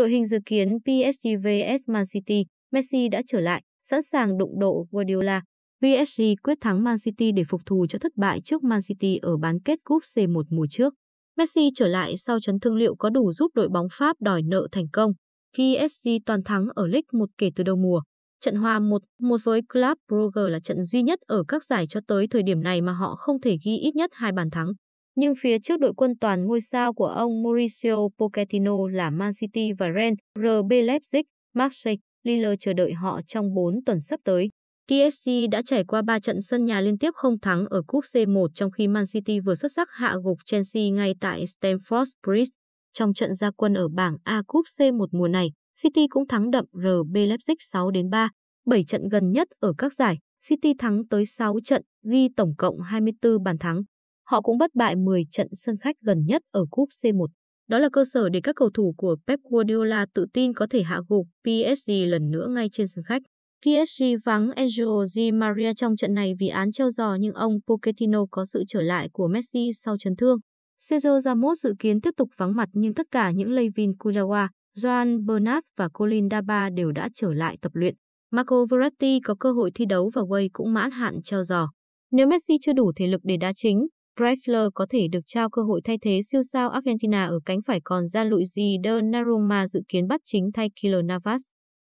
Đội hình dự kiến PSG vs Man City, Messi đã trở lại, sẵn sàng đụng độ Guardiola. PSG quyết thắng Man City để phục thù cho thất bại trước Man City ở bán kết cúp C1 mùa trước. Messi trở lại sau chấn thương liệu có đủ giúp đội bóng Pháp đòi nợ thành công. PSG toàn thắng ở League 1 kể từ đầu mùa. Trận hòa 1-1 với Club Brugge là trận duy nhất ở các giải cho tới thời điểm này mà họ không thể ghi ít nhất hai bàn thắng nhưng phía trước đội quân toàn ngôi sao của ông Mauricio Pochettino là Man City và Ren, RB Leipzig, Marseille, Lille chờ đợi họ trong 4 tuần sắp tới. PSG đã trải qua 3 trận sân nhà liên tiếp không thắng ở cúp C1 trong khi Man City vừa xuất sắc hạ gục Chelsea ngay tại Stamford Bridge. Trong trận gia quân ở bảng A cúp C1 mùa này, City cũng thắng đậm RB Leipzig 6 đến 3, 7 trận gần nhất ở các giải. City thắng tới 6 trận, ghi tổng cộng 24 bàn thắng. Họ cũng bất bại 10 trận sân khách gần nhất ở cúp C1. Đó là cơ sở để các cầu thủ của Pep Guardiola tự tin có thể hạ gục PSG lần nữa ngay trên sân khách. PSG vắng Angel Di Maria trong trận này vì án treo giò nhưng ông Pochettino có sự trở lại của Messi sau chấn thương. Sergio Ramos dự kiến tiếp tục vắng mặt nhưng tất cả những Levin Kujawa, Joan Bernat và Colin Daba đều đã trở lại tập luyện. Marco Verratti có cơ hội thi đấu và Way cũng mãn hạn treo giò. Nếu Messi chưa đủ thể lực để đá chính, Chrysler có thể được trao cơ hội thay thế siêu sao Argentina ở cánh phải còn Gianluigi Donnarumma dự kiến bắt chính thay Kylian Navas.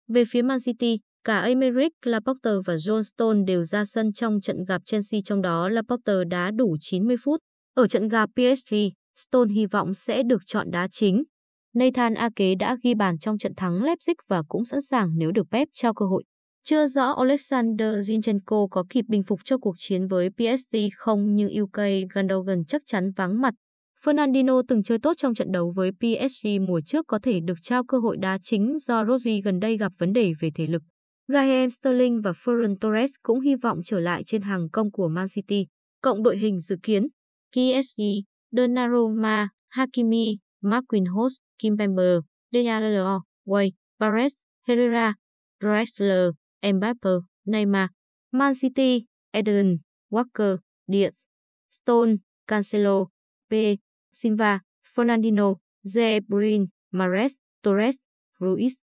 Về phía Man City, cả Emerick Laporte và John Stone đều ra sân trong trận gặp Chelsea trong đó Laporte đá đủ 90 phút. Ở trận gặp PSG, Stone hy vọng sẽ được chọn đá chính. Nathan Ake đã ghi bàn trong trận thắng Leipzig và cũng sẵn sàng nếu được Pep trao cơ hội. Chưa rõ Alexander Zinchenko có kịp bình phục cho cuộc chiến với PSG không nhưng UK Gundogan chắc chắn vắng mặt. Fernandino từng chơi tốt trong trận đấu với PSG mùa trước có thể được trao cơ hội đá chính do Rodri gần đây gặp vấn đề về thể lực. Raheem Sterling và Ferran Torres cũng hy vọng trở lại trên hàng công của Man City. Cộng đội hình dự kiến PSG, Donnarumma, Hakimi, Marquinhos, Kimpembe, Diallo, Way, Perez, Herrera, Drexler. Mbappe, Neymar, Man City, Eden, Walker, Diaz, Stone, Cancelo, P, Silva, Fernandino, De Bruyne, Mares, Torres, Ruiz,